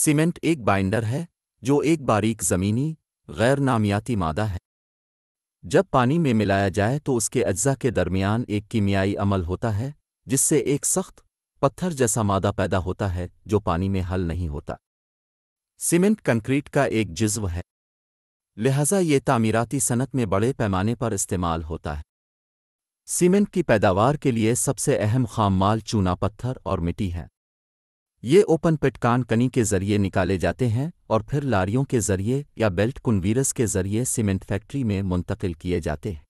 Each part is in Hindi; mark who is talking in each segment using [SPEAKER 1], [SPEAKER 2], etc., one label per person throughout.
[SPEAKER 1] सीमेंट एक बाइंडर है जो एक बारीक ज़मीनी गैर नामियाती मादा है जब पानी में मिलाया जाए तो उसके अज्जा के दरमियान एक कीमियाई अमल होता है जिससे एक सख्त पत्थर जैसा मादा पैदा होता है जो पानी में हल नहीं होता सीमेंट कंक्रीट का एक जिज्व है लिहाजा ये तामीराती सनत में बड़े पैमाने पर इस्तेमाल होता है सीमेंट की पैदावार के लिए सबसे अहम खाम माल चूना पत्थर और मिट्टी है ये ओपन पिट कान कनी के जरिए निकाले जाते हैं और फिर लारियों के जरिए या बेल्ट कुनवीरस के जरिए सीमेंट फैक्ट्री में मुंतकिल किए जाते हैं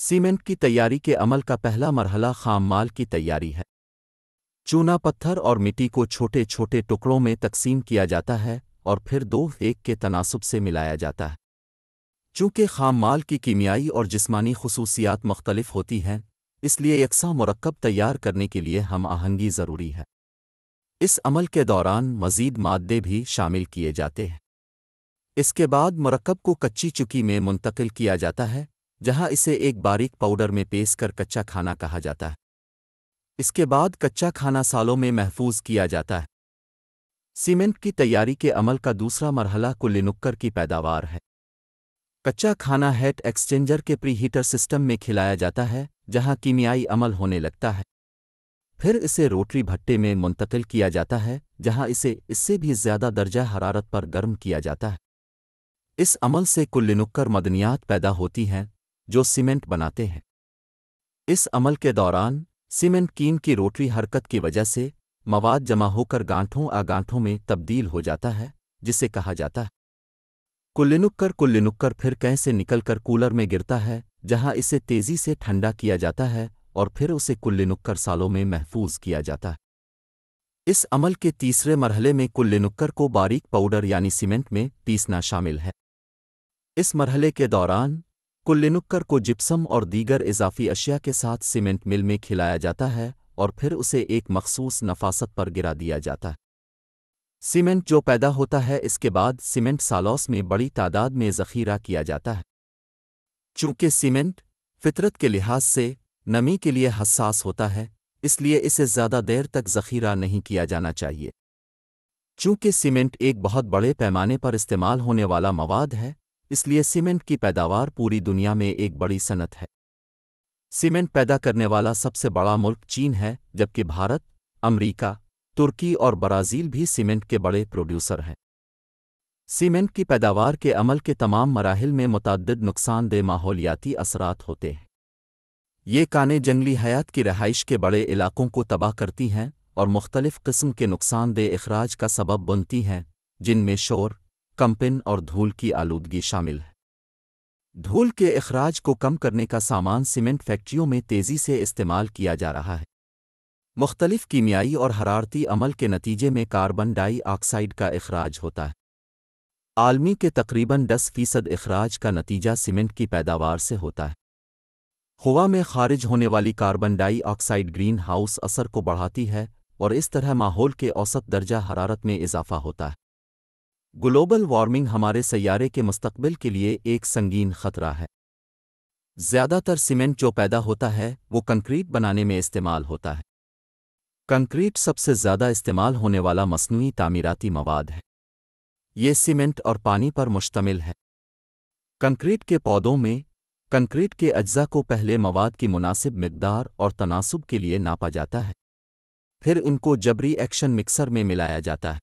[SPEAKER 1] सीमेंट की तैयारी के अमल का पहला मरहला खाम माल की तैयारी है चूना पत्थर और मिट्टी को छोटे छोटे टुकड़ों में तकसीम किया जाता है और फिर दो एक के तनासब से मिलाया जाता है चूँकि खाम माल की कीमियाई और जिस्मानी खसूसियात मुख्तलिफ होती हैं इसलिए यकसा मरकब तैयार करने के लिए हम आहंगी ज़रूरी है इस अमल के दौरान मजीद मादे भी शामिल किए जाते हैं इसके बाद मरकब को कच्ची चुकी में मुंतकिल किया जाता है जहां इसे एक बारीक पाउडर में पेस कर कच्चा खाना कहा जाता है इसके बाद कच्चा खाना सालों में महफूज किया जाता है सीमेंट की तैयारी के अमल का दूसरा मरहला कुल्लिनुक्कर की पैदावार है कच्चा खाना हेट एक्सचेंजर के प्री हीटर सिस्टम में खिलाया जाता है जहां कीमियाई अमल होने लगता है फिर इसे रोटरी भट्टे में मुंतकिल किया जाता है जहां इसे इससे भी ज़्यादा दर्जा हरारत पर गर्म किया जाता है इस अमल से कुल्लिनुक्कर मदनियात पैदा होती हैं जो सीमेंट बनाते हैं इस अमल के दौरान सीमेंट कीन की रोटरी हरकत की वजह से मवाद जमा होकर गांठों आ गांठों में तब्दील हो जाता है जिसे कहा जाता है कुल्लिनुक्कर कुल्लिनुक्कर फिर कैसे निकलकर कूलर में गिरता है जहां इसे तेजी से ठंडा किया जाता है और फिर उसे कुल्लिनुक्कर सालों में महफूज किया जाता है इस अमल के तीसरे मरहले में कुल्लिनुक्कर को बारीक पाउडर यानी सीमेंट में पीसना शामिल है इस मरहले के दौरान कुल्लिनुक्कर को जिप्सम और दीगर इजाफी अशिया के साथ सीमेंट मिल में खिलाया जाता है और फिर उसे एक मखसूस नफासत पर गिरा दिया जाता है सीमेंट जो पैदा होता है इसके बाद सीमेंट सालौस में बड़ी तादाद में जखीरा किया जाता है चूंकि सीमेंट फितरत के लिहाज से नमी के लिए हसास होता है इसलिए इसे ज़्यादा देर तक जखीरा नहीं किया जाना चाहिए चूंकि सीमेंट एक बहुत बड़े पैमाने पर इस्तेमाल होने वाला मवाद है इसलिए सीमेंट की पैदावार पूरी दुनिया में एक बड़ी सनत है सीमेंट पैदा करने वाला सबसे बड़ा मुल्क चीन है जबकि भारत अमरीका, तुर्की और ब्राज़ील भी सीमेंट के बड़े प्रोड्यूसर हैं सीमेंट की पैदावार के अमल के तमाम मराहल में मुतद नुकसानदेह माहौलियाती असरात होते हैं ये कानें जंगली हयात की रहाइश के बड़े इलाकों को तबाह करती हैं और मुख्तलिफ़ कस्म के नुकसानदेह अखराज का सबब बनती हैं जिनमें शोर कंपिन और धूल की आलूदगी शामिल है धूल के अखराज को कम करने का सामान सीमेंट फैक्ट्रियों में तेज़ी से इस्तेमाल किया जा रहा है मुख्तलिफ कीमियाई और हरारती अमल के नतीजे में कार्बन डाईआक्साइड का अखराज होता है आलमी के तकरीबन 10 फ़ीसद अखराज का नतीजा सीमेंट की पैदावार से होता है हवा में खारिज होने वाली कार्बन डाइऑक्साइड ग्रीन हाउस असर को बढ़ाती है और इस तरह माहौल के औसत दर्जा हरारत में इजाफा होता है ग्लोबल वार्मिंग हमारे सैारे के मुस्तबिल के लिए एक संगीन खतरा है ज़्यादातर सीमेंट जो पैदा होता है वो कंक्रीट बनाने में इस्तेमाल होता है कंक्रीट सबसे ज़्यादा इस्तेमाल होने वाला मसनू तामीराती मवाद है ये सीमेंट और पानी पर मुश्तमिल है कंक्रीट के पौधों में कंक्रीट के अज्जा को पहले मवाद की मुनासिब मकदार और तनासब के लिए नापा जाता है फिर उनको जबरी एक्शन मिक्सर में मिलाया जाता है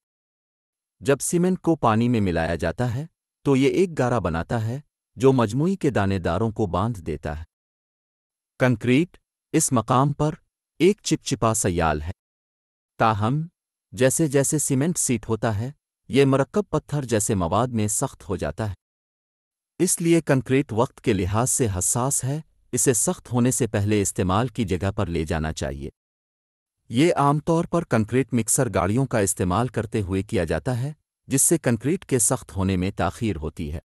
[SPEAKER 1] जब सीमेंट को पानी में मिलाया जाता है तो ये एक गारा बनाता है जो मजमू के दानेदारों को बांध देता है कंक्रीट इस मकाम पर एक चिपचिपा सयाल है ताहम जैसे जैसे सीमेंट सीट होता है ये मरक्ब पत्थर जैसे मवाद में सख्त हो जाता है इसलिए कंक्रीट वक्त के लिहाज से हसास है इसे सख्त होने से पहले इस्तेमाल की जगह पर ले जाना चाहिए ये आमतौर पर कंक्रीट मिक्सर गाड़ियों का इस्तेमाल करते हुए किया जाता है जिससे कंक्रीट के सख्त होने में ताखीर होती है